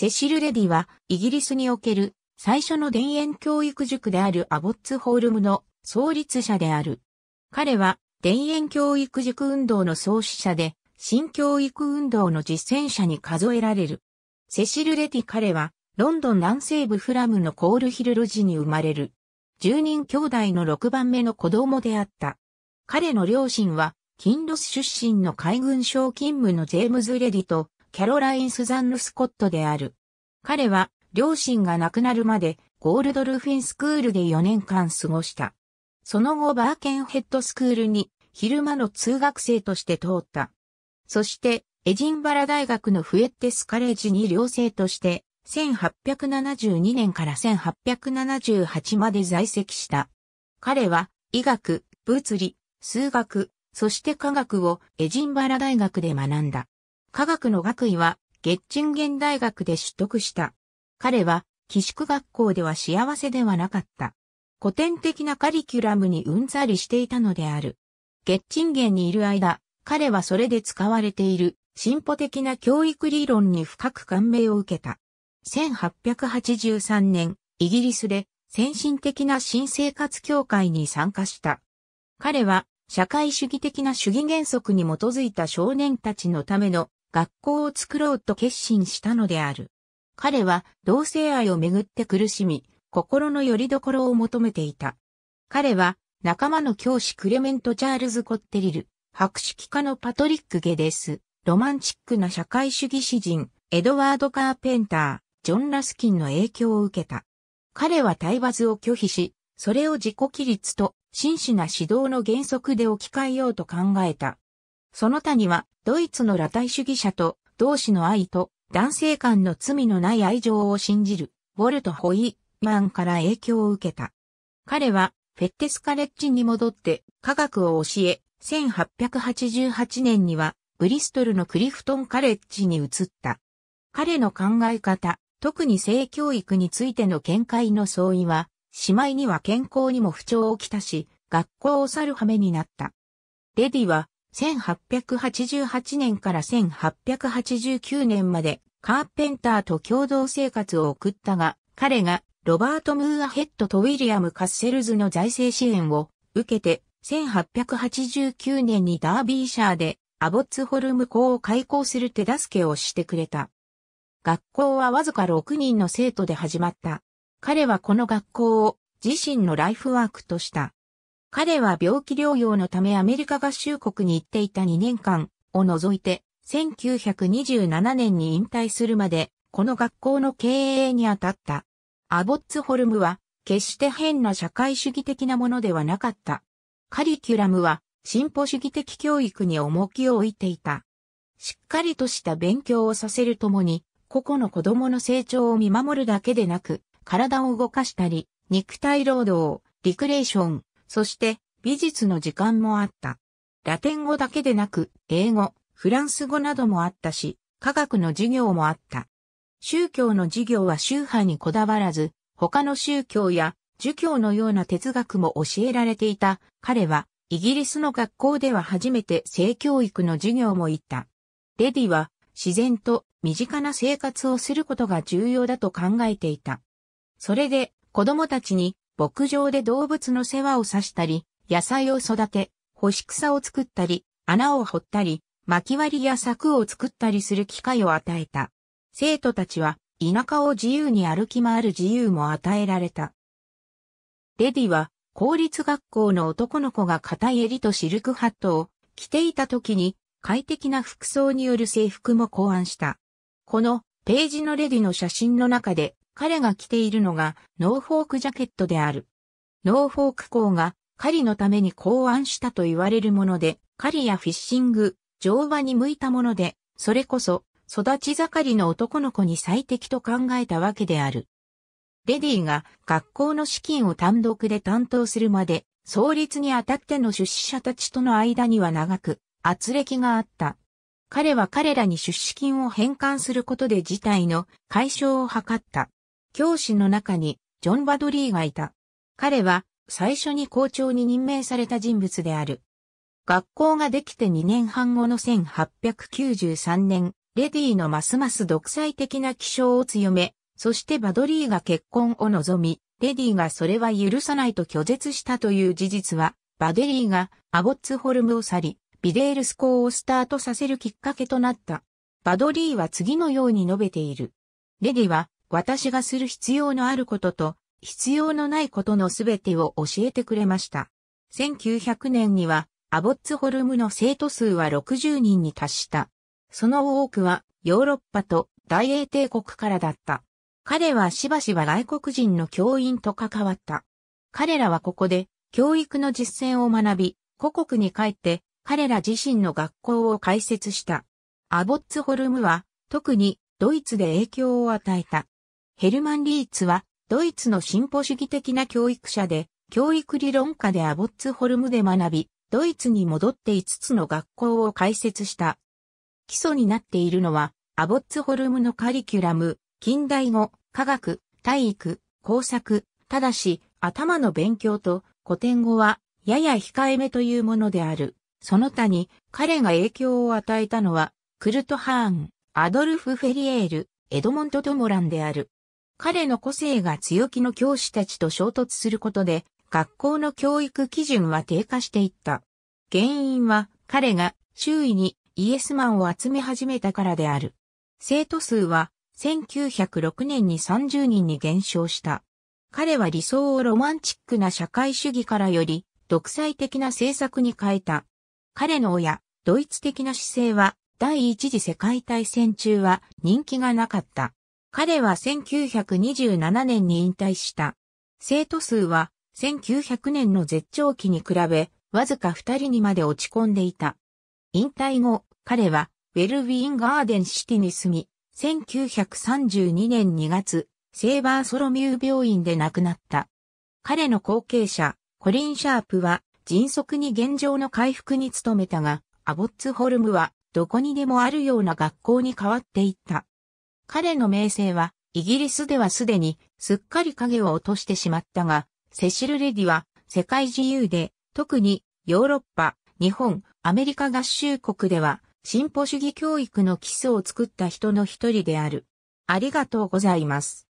セシル・レディは、イギリスにおける最初の田園教育塾であるアボッツ・ホールムの創立者である。彼は、田園教育塾運動の創始者で、新教育運動の実践者に数えられる。セシル・レディ彼は、ロンドン南西部フラムのコールヒル路地に生まれる。10人兄弟の6番目の子供であった。彼の両親は、キンロス出身の海軍省勤務のジェームズ・レディと、キャロライン・スザンヌ・スコットである。彼は両親が亡くなるまでゴールドルフィンスクールで4年間過ごした。その後バーケンヘッドスクールに昼間の通学生として通った。そしてエジンバラ大学のフエッテスカレージに寮生として1872年から1878まで在籍した。彼は医学、物理、数学、そして科学をエジンバラ大学で学んだ。科学の学位はゲッチンゲン大学で取得した。彼は、寄宿学校では幸せではなかった。古典的なカリキュラムにうんざりしていたのである。ゲッチンゲンにいる間、彼はそれで使われている進歩的な教育理論に深く感銘を受けた。1883年、イギリスで先進的な新生活協会に参加した。彼は社会主義的な主義原則に基づいた少年たちのための学校を作ろうと決心したのである。彼は同性愛をめぐって苦しみ、心の拠り所を求めていた。彼は仲間の教師クレメント・チャールズ・コッテリル、博識家のパトリック・ゲデス、ロマンチックな社会主義詩人、エドワード・カーペンター、ジョン・ラスキンの影響を受けた。彼は体罰を拒否し、それを自己規律と真摯な指導の原則で置き換えようと考えた。その他には、ドイツの裸体主義者と、同志の愛と、男性間の罪のない愛情を信じる、ウォルト・ホイマンから影響を受けた。彼は、フェッテスカレッジに戻って科学を教え、1888年にはブリストルのクリフトンカレッジに移った。彼の考え方、特に性教育についての見解の相違は、しまいには健康にも不調をきたし、学校を去る羽目になった。レディは1888年から1889年までカーペンターと共同生活を送ったが、彼がロバート・ムーアヘッドとウィリアム・カッセルズの財政支援を受けて、1889年にダービーシャーでアボッツホルム校を開校する手助けをしてくれた。学校はわずか6人の生徒で始まった。彼はこの学校を自身のライフワークとした。彼は病気療養のためアメリカ合衆国に行っていた2年間を除いて、1927年に引退するまで、この学校の経営にあたった。アボッツホルムは、決して変な社会主義的なものではなかった。カリキュラムは、進歩主義的教育に重きを置いていた。しっかりとした勉強をさせるともに、個々の子供の成長を見守るだけでなく、体を動かしたり、肉体労働、リクレーション、そして美術の時間もあった。ラテン語だけでなく、英語、フランス語などもあったし、科学の授業もあった。宗教の授業は宗派にこだわらず、他の宗教や儒教のような哲学も教えられていた。彼は、イギリスの学校では初めて性教育の授業も行った。レディは、自然と身近な生活をすることが重要だと考えていた。それで、子供たちに牧場で動物の世話をさしたり、野菜を育て、干し草を作ったり、穴を掘ったり、薪割りや柵を作ったりする機会を与えた。生徒たちは、田舎を自由に歩き回る自由も与えられた。レディは、公立学校の男の子が片襟とシルクハットを着ていた時に、快適な服装による制服も考案した。このページのレディの写真の中で、彼が着ているのがノーフォークジャケットである。ノーフォーク校が狩りのために考案したと言われるもので、狩りやフィッシング、乗馬に向いたもので、それこそ育ち盛りの男の子に最適と考えたわけである。レディが学校の資金を単独で担当するまで、創立にあたっての出資者たちとの間には長く、圧力があった。彼は彼らに出資金を返還することで事態の解消を図った。教師の中にジョン・バドリーがいた。彼は最初に校長に任命された人物である。学校ができて2年半後の1893年、レディのますます独裁的な気象を強め、そしてバドリーが結婚を望み、レディがそれは許さないと拒絶したという事実は、バドリーがアボッツホルムを去り、ビデールス校をスタートさせるきっかけとなった。バドリーは次のように述べている。レディは私がする必要のあることと、必要のないことのすべてを教えてくれました。1900年には、アボッツホルムの生徒数は60人に達した。その多くは、ヨーロッパと大英帝国からだった。彼はしばしば外国人の教員と関わった。彼らはここで、教育の実践を学び、故国に帰って、彼ら自身の学校を開設した。アボッツホルムは、特にドイツで影響を与えた。ヘルマン・リーツは、ドイツの進歩主義的な教育者で、教育理論家でアボッツホルムで学び、ドイツに戻って5つの学校を開設した。基礎になっているのは、アボッツホルムのカリキュラム、近代語、科学、体育、工作、ただし、頭の勉強と古典語は、やや控えめというものである。その他に、彼が影響を与えたのは、クルトハーン、アドルフ・フェリエール、エドモント・トモランである。彼の個性が強気の教師たちと衝突することで、学校の教育基準は低下していった。原因は彼が周囲にイエスマンを集め始めたからである。生徒数は1906年に30人に減少した。彼は理想をロマンチックな社会主義からより独裁的な政策に変えた。彼の親、ドイツ的な姿勢は第一次世界大戦中は人気がなかった。彼は1927年に引退した。生徒数は1900年の絶頂期に比べ、わずか2人にまで落ち込んでいた。引退後、彼はウェルビーンガーデンシティに住み、1932年2月、セーバーソロミュー病院で亡くなった。彼の後継者、コリン・シャープは迅速に現状の回復に努めたが、アボッツホルムはどこにでもあるような学校に変わっていった。彼の名声は、イギリスではすでに、すっかり影を落としてしまったが、セシル・レディは、世界自由で、特に、ヨーロッパ、日本、アメリカ合衆国では、進歩主義教育の基礎を作った人の一人である。ありがとうございます。